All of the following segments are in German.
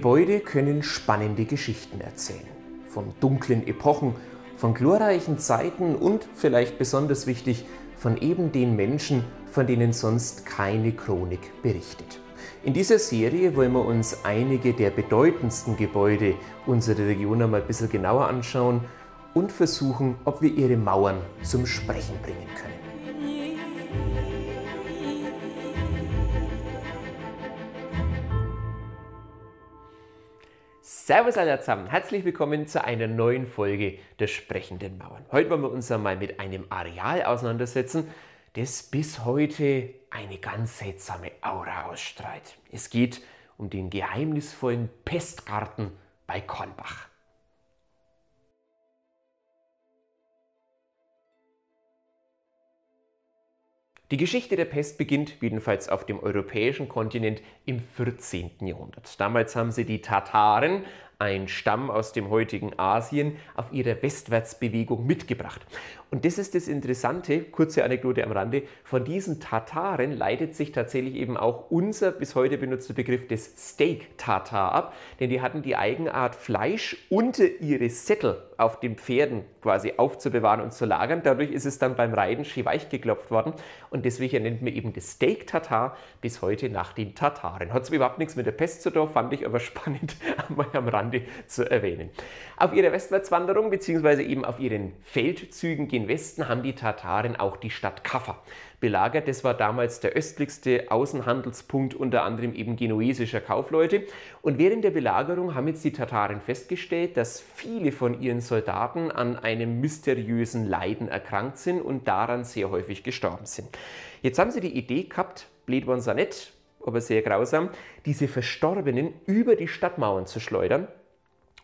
Gebäude können spannende Geschichten erzählen. Von dunklen Epochen, von glorreichen Zeiten und, vielleicht besonders wichtig, von eben den Menschen, von denen sonst keine Chronik berichtet. In dieser Serie wollen wir uns einige der bedeutendsten Gebäude unserer Region einmal ein bisschen genauer anschauen und versuchen, ob wir ihre Mauern zum Sprechen bringen können. Servus alle zusammen, herzlich willkommen zu einer neuen Folge der Sprechenden Mauern. Heute wollen wir uns einmal mit einem Areal auseinandersetzen, das bis heute eine ganz seltsame Aura ausstrahlt. Es geht um den geheimnisvollen Pestgarten bei Kornbach. Die Geschichte der Pest beginnt jedenfalls auf dem europäischen Kontinent im 14. Jahrhundert. Damals haben sie die Tataren ein Stamm aus dem heutigen Asien, auf ihrer Westwärtsbewegung mitgebracht. Und das ist das Interessante, kurze Anekdote am Rande, von diesen Tataren leitet sich tatsächlich eben auch unser bis heute benutzter Begriff des Steak-Tatar ab, denn die hatten die Eigenart, Fleisch unter ihre Sättel auf den Pferden quasi aufzubewahren und zu lagern. Dadurch ist es dann beim Reiten schön weich geklopft worden und deswegen nennt man eben das Steak-Tatar bis heute nach den Tataren. Hat es überhaupt nichts mit der Pest zu tun, fand ich aber spannend am Rande Schande zu erwähnen. Auf ihrer Westwärtswanderung bzw. eben auf ihren Feldzügen gen Westen haben die Tataren auch die Stadt Kaffa belagert. Das war damals der östlichste Außenhandelspunkt unter anderem eben genuesischer Kaufleute. Und während der Belagerung haben jetzt die Tataren festgestellt, dass viele von ihren Soldaten an einem mysteriösen Leiden erkrankt sind und daran sehr häufig gestorben sind. Jetzt haben sie die Idee gehabt, Bledwan Sanet, aber sehr grausam, diese Verstorbenen über die Stadtmauern zu schleudern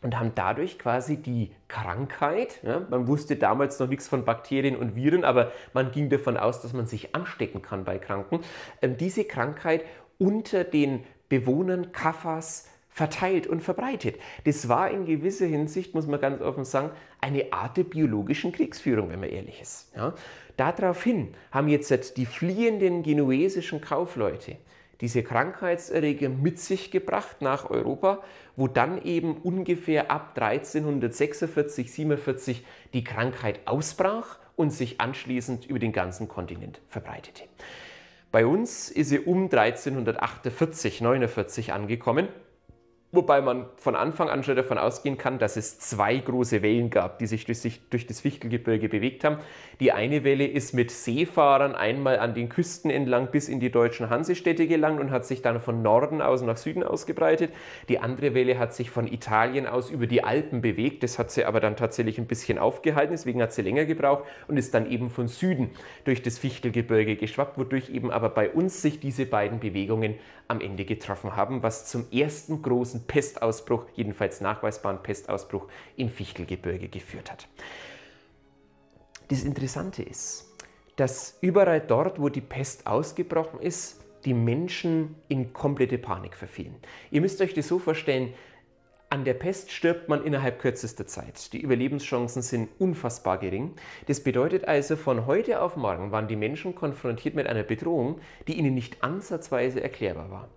und haben dadurch quasi die Krankheit, ja, man wusste damals noch nichts von Bakterien und Viren, aber man ging davon aus, dass man sich anstecken kann bei Kranken, ähm, diese Krankheit unter den Bewohnern Kaffas verteilt und verbreitet. Das war in gewisser Hinsicht, muss man ganz offen sagen, eine Art der biologischen Kriegsführung, wenn man ehrlich ist. Ja. Daraufhin haben jetzt die fliehenden genuesischen Kaufleute diese Krankheitserreger mit sich gebracht nach Europa, wo dann eben ungefähr ab 1346, 47 die Krankheit ausbrach und sich anschließend über den ganzen Kontinent verbreitete. Bei uns ist sie um 1348, 49 angekommen Wobei man von Anfang an schon davon ausgehen kann, dass es zwei große Wellen gab, die sich durch, sich durch, das Fichtelgebirge bewegt haben. Die eine Welle ist mit Seefahrern einmal an den Küsten entlang bis in die deutschen Hansestädte gelangt und hat sich dann von Norden aus nach Süden ausgebreitet. Die andere Welle hat sich von Italien aus über die Alpen bewegt. Das hat sie aber dann tatsächlich ein bisschen aufgehalten, deswegen hat sie länger gebraucht und ist dann eben von Süden durch das Fichtelgebirge geschwappt, wodurch eben aber bei uns sich diese beiden Bewegungen am Ende getroffen haben, was zum ersten großen großen Pestausbruch, jedenfalls nachweisbaren Pestausbruch im Fichtelgebirge geführt hat. Das Interessante ist, dass überall dort, wo die Pest ausgebrochen ist, die Menschen in komplette Panik verfielen. Ihr müsst euch das so vorstellen, an der Pest stirbt man innerhalb kürzester Zeit. Die Überlebenschancen sind unfassbar gering. Das bedeutet also, von heute auf morgen waren die Menschen konfrontiert mit einer Bedrohung, die ihnen nicht ansatzweise erklärbar war.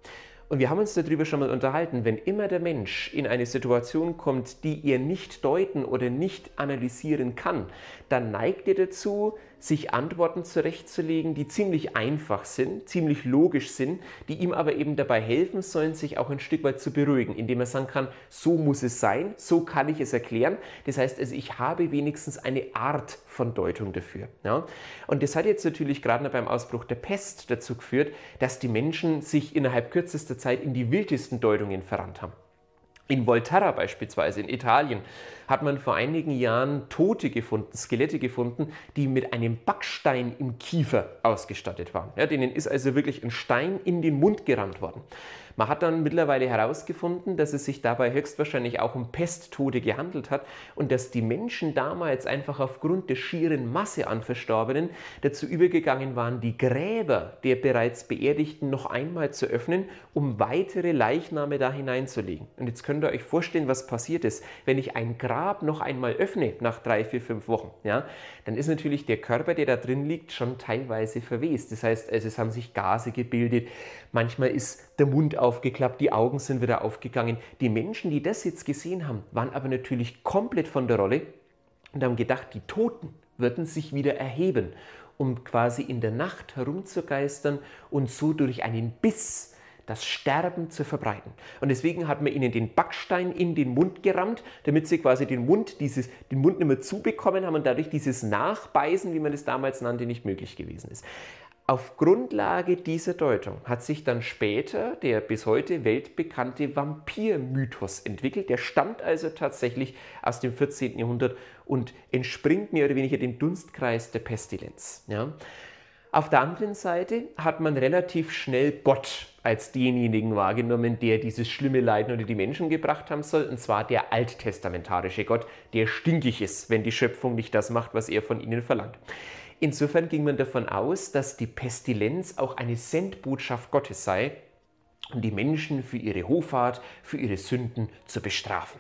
Und wir haben uns darüber schon mal unterhalten, wenn immer der Mensch in eine Situation kommt, die er nicht deuten oder nicht analysieren kann, dann neigt er dazu, sich Antworten zurechtzulegen, die ziemlich einfach sind, ziemlich logisch sind, die ihm aber eben dabei helfen sollen, sich auch ein Stück weit zu beruhigen, indem er sagen kann, so muss es sein, so kann ich es erklären. Das heißt also, ich habe wenigstens eine Art von Deutung dafür. Ja? Und das hat jetzt natürlich gerade noch beim Ausbruch der Pest dazu geführt, dass die Menschen sich innerhalb kürzester Zeit in die wildesten Deutungen verrannt haben. In Volterra beispielsweise, in Italien, hat man vor einigen Jahren Tote gefunden, Skelette gefunden, die mit einem Backstein im Kiefer ausgestattet waren. Ja, denen ist also wirklich ein Stein in den Mund gerammt worden. Man hat dann mittlerweile herausgefunden, dass es sich dabei höchstwahrscheinlich auch um Pesttode gehandelt hat und dass die Menschen damals einfach aufgrund der schieren Masse an Verstorbenen dazu übergegangen waren, die Gräber der bereits Beerdigten noch einmal zu öffnen, um weitere Leichname da hineinzulegen. Und jetzt könnt ihr euch vorstellen, was passiert ist. Wenn ich ein Grab noch einmal öffne nach drei, vier, fünf Wochen, ja, dann ist natürlich der Körper, der da drin liegt, schon teilweise verwest. Das heißt, also es haben sich Gase gebildet. Manchmal ist der Mund aufgeklappt, die Augen sind wieder aufgegangen. Die Menschen, die das jetzt gesehen haben, waren aber natürlich komplett von der Rolle und haben gedacht, die Toten würden sich wieder erheben, um quasi in der Nacht herumzugeistern und so durch einen Biss das Sterben zu verbreiten. Und deswegen hat man ihnen den Backstein in den Mund gerammt, damit sie quasi den Mund, dieses, den Mund nicht mehr zubekommen haben und dadurch dieses Nachbeißen, wie man es damals nannte, nicht möglich gewesen ist. Auf Grundlage dieser Deutung hat sich dann später der bis heute weltbekannte Vampirmythos entwickelt. Der stammt also tatsächlich aus dem 14. Jahrhundert und entspringt mehr oder weniger dem Dunstkreis der Pestilenz. Ja. Auf der anderen Seite hat man relativ schnell Gott als denjenigen wahrgenommen, der dieses schlimme Leiden unter die Menschen gebracht haben soll, und zwar der alttestamentarische Gott, der stinkig ist, wenn die Schöpfung nicht das macht, was er von ihnen verlangt. Insofern ging man davon aus, dass die Pestilenz auch eine Sendbotschaft Gottes sei, um die Menschen für ihre Hoffart, für ihre Sünden zu bestrafen.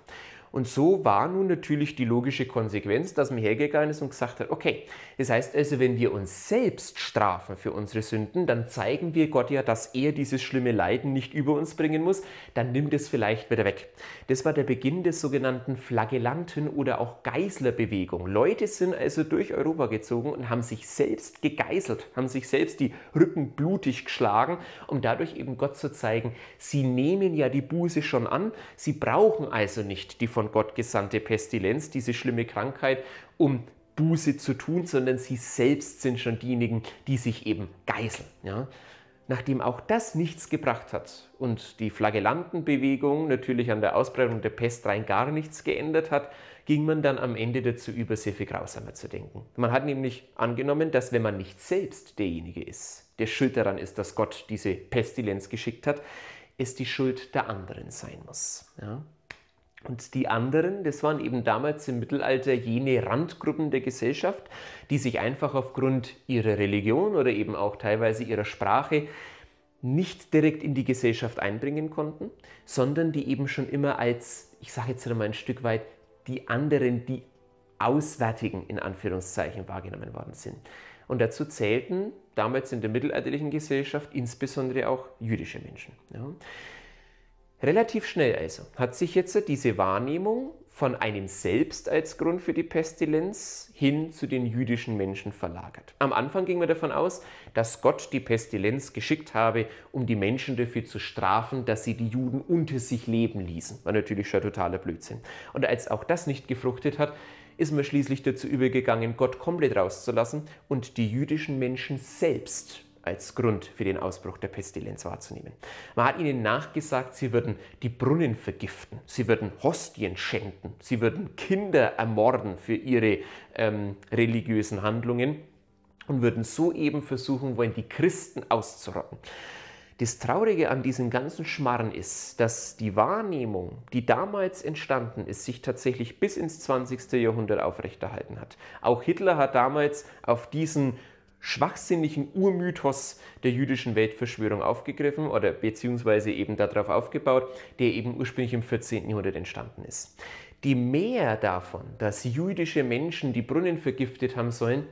Und so war nun natürlich die logische Konsequenz, dass man hergegangen ist und gesagt hat, okay, das heißt also, wenn wir uns selbst strafen für unsere Sünden, dann zeigen wir Gott ja, dass er dieses schlimme Leiden nicht über uns bringen muss, dann nimmt es vielleicht wieder weg. Das war der Beginn des sogenannten Flagellanten oder auch Geißlerbewegung. Leute sind also durch Europa gezogen und haben sich selbst gegeißelt, haben sich selbst die Rücken blutig geschlagen, um dadurch eben Gott zu zeigen, sie nehmen ja die Buße schon an, sie brauchen also nicht die von Gott gesandte Pestilenz, diese schlimme Krankheit, um Buße zu tun, sondern sie selbst sind schon diejenigen, die sich eben geißeln. Ja? Nachdem auch das nichts gebracht hat und die Flagellantenbewegung natürlich an der Ausbreitung der Pest rein gar nichts geändert hat, ging man dann am Ende dazu über, sehr viel grausamer zu denken. Man hat nämlich angenommen, dass wenn man nicht selbst derjenige ist, der schuld daran ist, dass Gott diese Pestilenz geschickt hat, es die Schuld der anderen sein muss. Ja? Und die anderen, das waren eben damals im Mittelalter jene Randgruppen der Gesellschaft, die sich einfach aufgrund ihrer Religion oder eben auch teilweise ihrer Sprache nicht direkt in die Gesellschaft einbringen konnten, sondern die eben schon immer als, ich sage jetzt nochmal ein Stück weit, die anderen, die Auswärtigen in Anführungszeichen wahrgenommen worden sind. Und dazu zählten damals in der mittelalterlichen Gesellschaft insbesondere auch jüdische Menschen. Ja. Relativ schnell also hat sich jetzt diese Wahrnehmung von einem selbst als Grund für die Pestilenz hin zu den jüdischen Menschen verlagert. Am Anfang ging man davon aus, dass Gott die Pestilenz geschickt habe, um die Menschen dafür zu strafen, dass sie die Juden unter sich leben ließen. War natürlich schon totaler Blödsinn. Und als auch das nicht gefruchtet hat, ist man schließlich dazu übergegangen, Gott komplett rauszulassen und die jüdischen Menschen selbst als Grund für den Ausbruch der Pestilenz wahrzunehmen. Man hat ihnen nachgesagt, sie würden die Brunnen vergiften, sie würden Hostien schänden, sie würden Kinder ermorden für ihre ähm, religiösen Handlungen und würden so eben versuchen wollen, die Christen auszurotten. Das Traurige an diesem ganzen Schmarren ist, dass die Wahrnehmung, die damals entstanden ist, sich tatsächlich bis ins 20. Jahrhundert aufrechterhalten hat. Auch Hitler hat damals auf diesen schwachsinnigen Urmythos der jüdischen Weltverschwörung aufgegriffen oder beziehungsweise eben darauf aufgebaut, der eben ursprünglich im 14. Jahrhundert entstanden ist. Die Mehr davon, dass jüdische Menschen die Brunnen vergiftet haben sollen,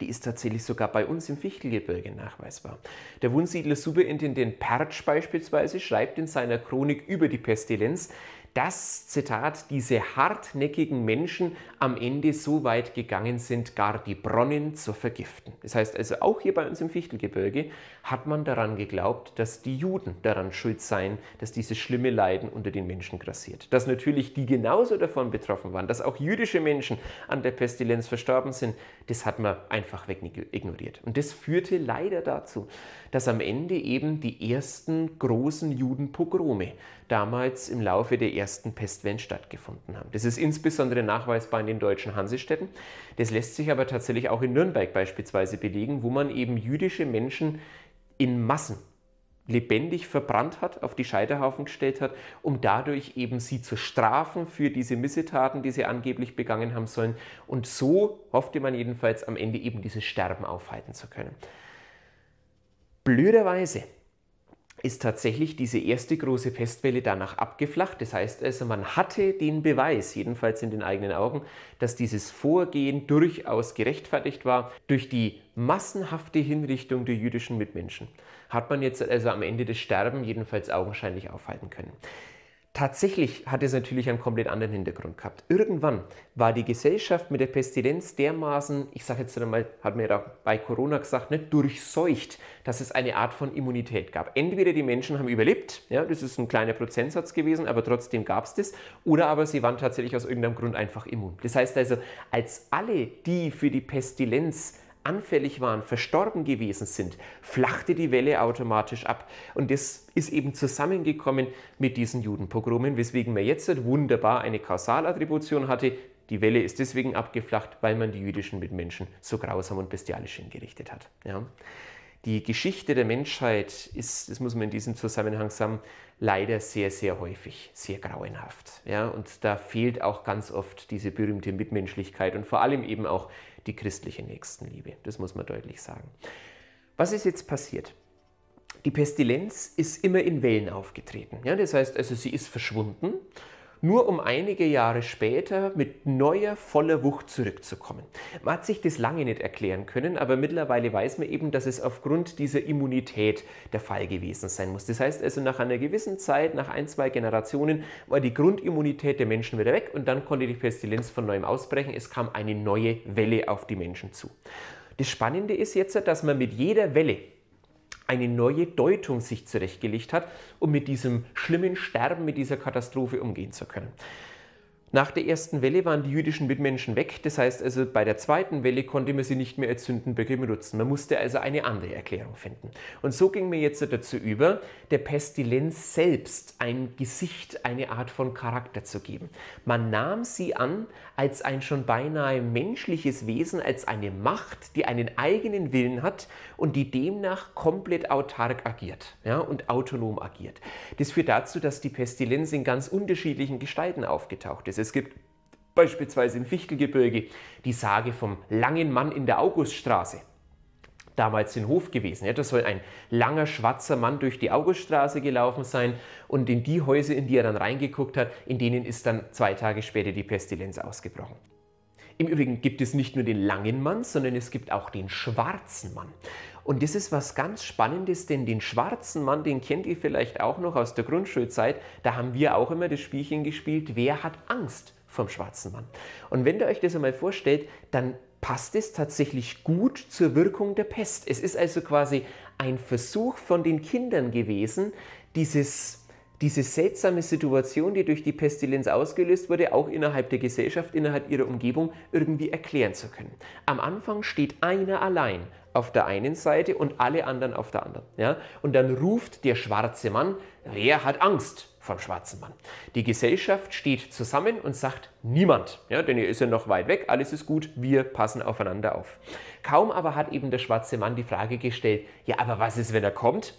die ist tatsächlich sogar bei uns im Fichtelgebirge nachweisbar. Der Wunsiedler Superintendent Pertsch beispielsweise schreibt in seiner Chronik über die Pestilenz, dass, Zitat, diese hartnäckigen Menschen am Ende so weit gegangen sind, gar die Bronnen zu vergiften. Das heißt also, auch hier bei uns im Fichtelgebirge hat man daran geglaubt, dass die Juden daran schuld seien, dass dieses schlimme Leiden unter den Menschen grassiert. Dass natürlich die genauso davon betroffen waren, dass auch jüdische Menschen an der Pestilenz verstorben sind, das hat man einfach weg ignoriert. Und das führte leider dazu, dass am Ende eben die ersten großen Judenpogrome damals im Laufe der ersten Pestwellen stattgefunden haben. Das ist insbesondere nachweisbar in den deutschen Hansestädten. Das lässt sich aber tatsächlich auch in Nürnberg beispielsweise belegen, wo man eben jüdische Menschen in Massen lebendig verbrannt hat, auf die Scheiterhaufen gestellt hat, um dadurch eben sie zu strafen für diese Missetaten, die sie angeblich begangen haben sollen. Und so hoffte man jedenfalls am Ende eben dieses Sterben aufhalten zu können. Blöderweise ist tatsächlich diese erste große Pestwelle danach abgeflacht. Das heißt also, man hatte den Beweis, jedenfalls in den eigenen Augen, dass dieses Vorgehen durchaus gerechtfertigt war durch die massenhafte Hinrichtung der jüdischen Mitmenschen. Hat man jetzt also am Ende des Sterben jedenfalls augenscheinlich aufhalten können. Tatsächlich hat es natürlich einen komplett anderen Hintergrund gehabt. Irgendwann war die Gesellschaft mit der Pestilenz dermaßen, ich sage jetzt einmal, hat man ja bei Corona gesagt, nicht ne, durchseucht, dass es eine Art von Immunität gab. Entweder die Menschen haben überlebt, ja, das ist ein kleiner Prozentsatz gewesen, aber trotzdem gab es das, oder aber sie waren tatsächlich aus irgendeinem Grund einfach immun. Das heißt also, als alle, die für die Pestilenz anfällig waren, verstorben gewesen sind, flachte die Welle automatisch ab. Und das ist eben zusammengekommen mit diesen Judenpogromen, weswegen man jetzt halt wunderbar eine Kausalattribution hatte. Die Welle ist deswegen abgeflacht, weil man die jüdischen Mitmenschen so grausam und bestialisch hingerichtet hat. Ja die Geschichte der Menschheit ist, das muss man in diesem Zusammenhang sagen, leider sehr, sehr häufig sehr grauenhaft. Ja? Und da fehlt auch ganz oft diese berühmte Mitmenschlichkeit und vor allem eben auch die christliche Nächstenliebe. Das muss man deutlich sagen. Was ist jetzt passiert? Die Pestilenz ist immer in Wellen aufgetreten. Ja? Das heißt, also sie ist verschwunden nur um einige Jahre später mit neuer, voller Wucht zurückzukommen. Man hat sich das lange nicht erklären können, aber mittlerweile weiß man eben, dass es aufgrund dieser Immunität der Fall gewesen sein muss. Das heißt also, nach einer gewissen Zeit, nach ein, zwei Generationen, war die Grundimmunität der Menschen wieder weg und dann konnte die Pestilenz von neuem ausbrechen. Es kam eine neue Welle auf die Menschen zu. Das Spannende ist jetzt, dass man mit jeder Welle, eine neue Deutung sich zurechtgelegt hat, um mit diesem schlimmen Sterben, mit dieser Katastrophe umgehen zu können. Nach der ersten Welle waren die jüdischen Mitmenschen weg, das heißt also bei der zweiten Welle konnte man sie nicht mehr als Sündenböcke benutzen. Man musste also eine andere Erklärung finden. Und so ging mir jetzt dazu über, der Pestilenz selbst ein Gesicht, eine Art von Charakter zu geben. Man nahm sie an als ein schon beinahe menschliches Wesen, als eine Macht, die einen eigenen Willen hat und die demnach komplett autark agiert ja, und autonom agiert. Das führt dazu, dass die Pestilenz in ganz unterschiedlichen Gestalten aufgetaucht ist. Es gibt beispielsweise im Fichtelgebirge die Sage vom langen Mann in der Auguststraße. Damals in Hof gewesen. Ja, da soll ein langer schwarzer Mann durch die Auguststraße gelaufen sein und in die Häuser, in die er dann reingeguckt hat, in denen ist dann zwei Tage später die Pestilenz ausgebrochen. Im Übrigen gibt es nicht nur den langen Mann, sondern es gibt auch den schwarzen Mann. Und das ist was ganz Spannendes, denn den schwarzen Mann, den kennt ihr vielleicht auch noch aus der Grundschulzeit, da haben wir auch immer das Spielchen gespielt, wer hat Angst vom schwarzen Mann. Und wenn ihr euch das einmal vorstellt, dann passt es tatsächlich gut zur Wirkung der Pest. Es ist also quasi ein Versuch von den Kindern gewesen, dieses diese seltsame Situation, die durch die Pestilenz ausgelöst wurde, auch innerhalb der Gesellschaft, innerhalb ihrer Umgebung irgendwie erklären zu können. Am Anfang steht einer allein auf der einen Seite und alle anderen auf der anderen. Ja? Und dann ruft der schwarze Mann, wer hat Angst vom schwarzen Mann? Die Gesellschaft steht zusammen und sagt niemand, ja? denn er ist ja noch weit weg, alles ist gut, wir passen aufeinander auf. Kaum aber hat eben der schwarze Mann die Frage gestellt, ja, aber was ist, wenn er kommt?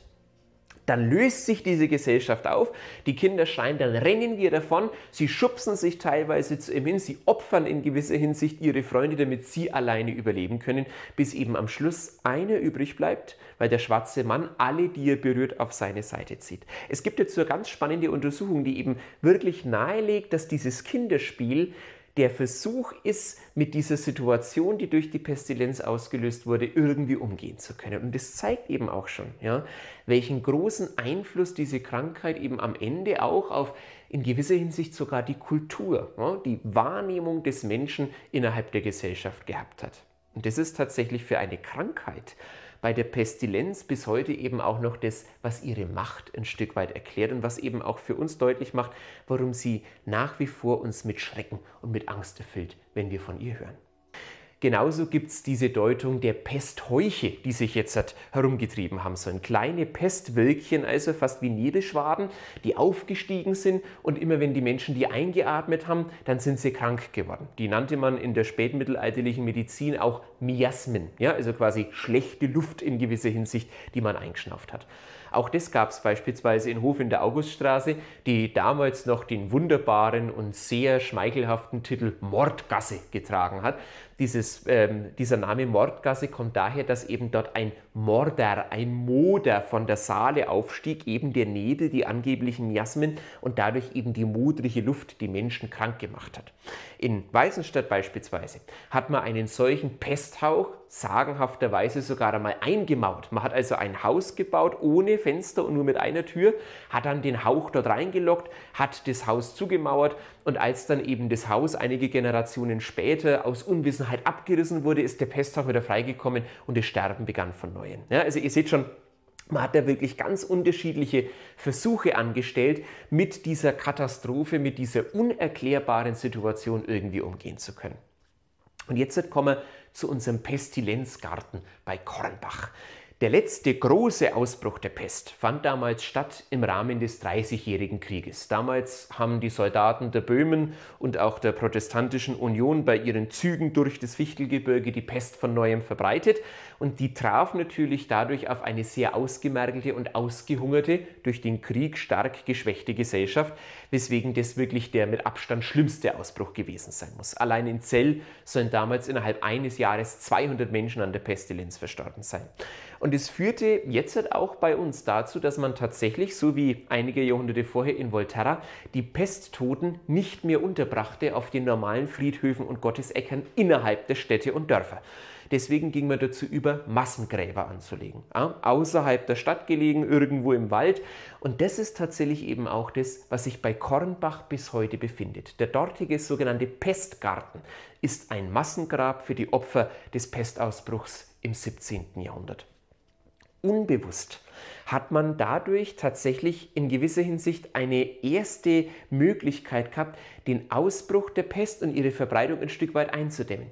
dann löst sich diese Gesellschaft auf, die Kinder schreien, dann rennen wir davon, sie schubsen sich teilweise zu ihm hin, sie opfern in gewisser Hinsicht ihre Freunde, damit sie alleine überleben können, bis eben am Schluss einer übrig bleibt, weil der schwarze Mann alle, die er berührt, auf seine Seite zieht. Es gibt jetzt so eine ganz spannende Untersuchung, die eben wirklich nahelegt, dass dieses Kinderspiel der Versuch ist, mit dieser Situation, die durch die Pestilenz ausgelöst wurde, irgendwie umgehen zu können. Und das zeigt eben auch schon, ja, welchen großen Einfluss diese Krankheit eben am Ende auch auf in gewisser Hinsicht sogar die Kultur, ja, die Wahrnehmung des Menschen innerhalb der Gesellschaft gehabt hat. Und das ist tatsächlich für eine Krankheit, bei der Pestilenz bis heute eben auch noch das, was ihre Macht ein Stück weit erklärt und was eben auch für uns deutlich macht, warum sie nach wie vor uns mit Schrecken und mit Angst erfüllt, wenn wir von ihr hören. Genauso gibt es diese Deutung der Pestheuche, die sich jetzt hat herumgetrieben haben sollen. Kleine Pestwölkchen, also fast wie Nebelschwaden, die aufgestiegen sind und immer wenn die Menschen die eingeatmet haben, dann sind sie krank geworden. Die nannte man in der spätmittelalterlichen Medizin auch Miasmen, ja, also quasi schlechte Luft in gewisser Hinsicht, die man eingeschnauft hat. Auch das gab es beispielsweise in Hof in der Auguststraße, die damals noch den wunderbaren und sehr schmeichelhaften Titel Mordgasse getragen hat. Dieses, ähm, dieser Name Mordgasse kommt daher, dass eben dort ein Mordor, ein Moder von der Saale aufstieg, eben der Nebel, die angeblichen Jasmin und dadurch eben die modrige Luft, die Menschen krank gemacht hat. In Weißenstadt beispielsweise hat man einen solchen Pesthauch sagenhafterweise sogar einmal eingemauert. Man hat also ein Haus gebaut ohne Fenster und nur mit einer Tür, hat dann den Hauch dort reingelockt, hat das Haus zugemauert, und als dann eben das Haus einige Generationen später aus Unwissenheit abgerissen wurde, ist der Pesthof wieder freigekommen und das Sterben begann von neuem. Ja, also ihr seht schon, man hat da wirklich ganz unterschiedliche Versuche angestellt, mit dieser Katastrophe, mit dieser unerklärbaren Situation irgendwie umgehen zu können. Und jetzt kommen wir zu unserem Pestilenzgarten bei Kornbach. Der letzte große Ausbruch der Pest fand damals statt im Rahmen des Dreißigjährigen Krieges. Damals haben die Soldaten der Böhmen und auch der Protestantischen Union bei ihren Zügen durch das Fichtelgebirge die Pest von neuem verbreitet und die traf natürlich dadurch auf eine sehr ausgemergelte und ausgehungerte, durch den Krieg stark geschwächte Gesellschaft, weswegen das wirklich der mit Abstand schlimmste Ausbruch gewesen sein muss. Allein in Zell sollen damals innerhalb eines Jahres 200 Menschen an der Pestilenz verstorben sein. Und es führte jetzt halt auch bei uns dazu, dass man tatsächlich, so wie einige Jahrhunderte vorher in Volterra, die Pesttoten nicht mehr unterbrachte auf den normalen Friedhöfen und Gotteseckern innerhalb der Städte und Dörfer. Deswegen ging man dazu über, Massengräber anzulegen. Ja, außerhalb der Stadt gelegen, irgendwo im Wald. Und das ist tatsächlich eben auch das, was sich bei Kornbach bis heute befindet. Der dortige sogenannte Pestgarten ist ein Massengrab für die Opfer des Pestausbruchs im 17. Jahrhundert unbewusst hat man dadurch tatsächlich in gewisser Hinsicht eine erste Möglichkeit gehabt, den Ausbruch der Pest und ihre Verbreitung ein Stück weit einzudämmen.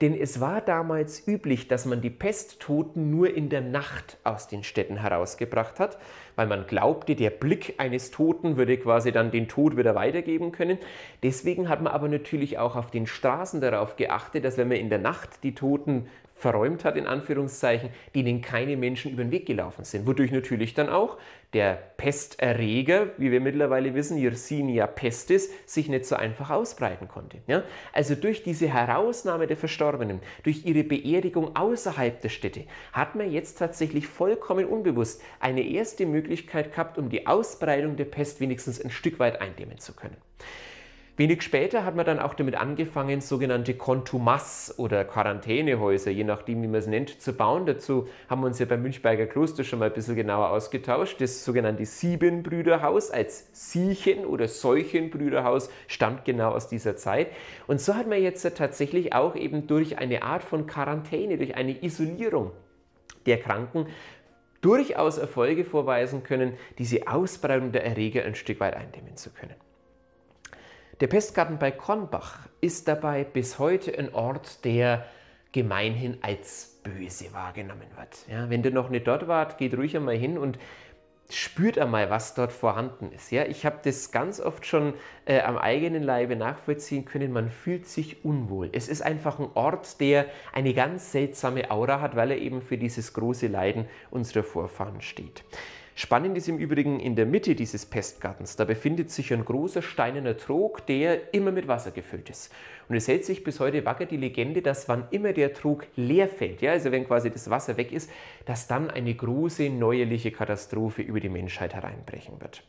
Denn es war damals üblich, dass man die Pesttoten nur in der Nacht aus den Städten herausgebracht hat weil man glaubte, der Blick eines Toten würde quasi dann den Tod wieder weitergeben können. Deswegen hat man aber natürlich auch auf den Straßen darauf geachtet, dass wenn man in der Nacht die Toten verräumt hat, in Anführungszeichen, denen keine Menschen über den Weg gelaufen sind. Wodurch natürlich dann auch der Pesterreger, wie wir mittlerweile wissen, Yersinia pestis, sich nicht so einfach ausbreiten konnte. Ja? Also durch diese Herausnahme der Verstorbenen, durch ihre Beerdigung außerhalb der Städte, hat man jetzt tatsächlich vollkommen unbewusst eine erste Möglichkeit, Möglichkeit gehabt, um die Ausbreitung der Pest wenigstens ein Stück weit eindämmen zu können. Wenig später hat man dann auch damit angefangen, sogenannte Kontumas oder Quarantänehäuser, je nachdem, wie man es nennt, zu bauen. Dazu haben wir uns ja beim Münchberger Kloster schon mal ein bisschen genauer ausgetauscht. Das sogenannte Siebenbrüderhaus als Siechen- oder Seuchenbrüderhaus stammt genau aus dieser Zeit. Und so hat man jetzt tatsächlich auch eben durch eine Art von Quarantäne, durch eine Isolierung der Kranken durchaus Erfolge vorweisen können, diese Ausbreitung der Erreger ein Stück weit eindämmen zu können. Der Pestgarten bei Kornbach ist dabei bis heute ein Ort, der gemeinhin als böse wahrgenommen wird. Ja, wenn du noch nicht dort wart, geht ruhig einmal hin und spürt einmal, was dort vorhanden ist. Ja, ich habe das ganz oft schon äh, am eigenen Leibe nachvollziehen können. Man fühlt sich unwohl. Es ist einfach ein Ort, der eine ganz seltsame Aura hat, weil er eben für dieses große Leiden unserer Vorfahren steht. Spannend ist im Übrigen in der Mitte dieses Pestgartens, da befindet sich ein großer steinerner Trog, der immer mit Wasser gefüllt ist. Und es hält sich bis heute wacker die Legende, dass wann immer der Trog leer fällt, ja, also wenn quasi das Wasser weg ist, dass dann eine große neuerliche Katastrophe über die Menschheit hereinbrechen wird.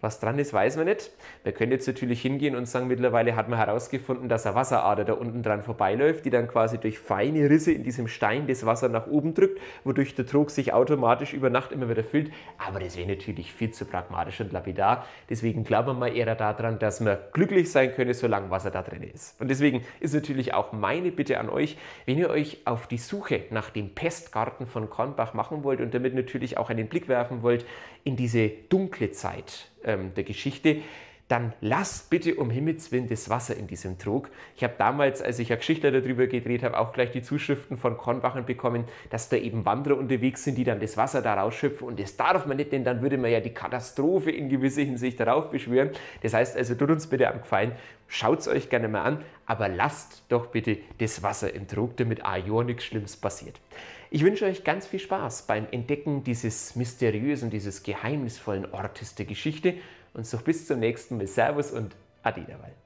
Was dran ist, weiß man nicht. Wir können jetzt natürlich hingehen und sagen, mittlerweile hat man herausgefunden, dass eine Wasserader da unten dran vorbeiläuft, die dann quasi durch feine Risse in diesem Stein das Wasser nach oben drückt, wodurch der Trog sich automatisch über Nacht immer wieder füllt. Aber das wäre natürlich viel zu pragmatisch und lapidar. Deswegen glauben wir mal eher daran, dass man glücklich sein könne, solange Wasser da drin ist. Und deswegen Deswegen ist natürlich auch meine Bitte an euch, wenn ihr euch auf die Suche nach dem Pestgarten von Kornbach machen wollt und damit natürlich auch einen Blick werfen wollt in diese dunkle Zeit ähm, der Geschichte, dann lasst bitte um Himmels Willen das Wasser in diesem Trog. Ich habe damals, als ich eine Geschichte darüber gedreht habe, auch gleich die Zuschriften von Kornwachern bekommen, dass da eben Wanderer unterwegs sind, die dann das Wasser da rausschöpfen und das darf man nicht, denn dann würde man ja die Katastrophe in gewisser Hinsicht darauf beschwören. Das heißt also, tut uns bitte am Gefallen, schaut es euch gerne mal an, aber lasst doch bitte das Wasser im Trog, damit auch ja nichts Schlimmes passiert. Ich wünsche euch ganz viel Spaß beim Entdecken dieses mysteriösen, dieses geheimnisvollen Ortes der Geschichte und so bis zum nächsten Mal. Servus und Adi derweil.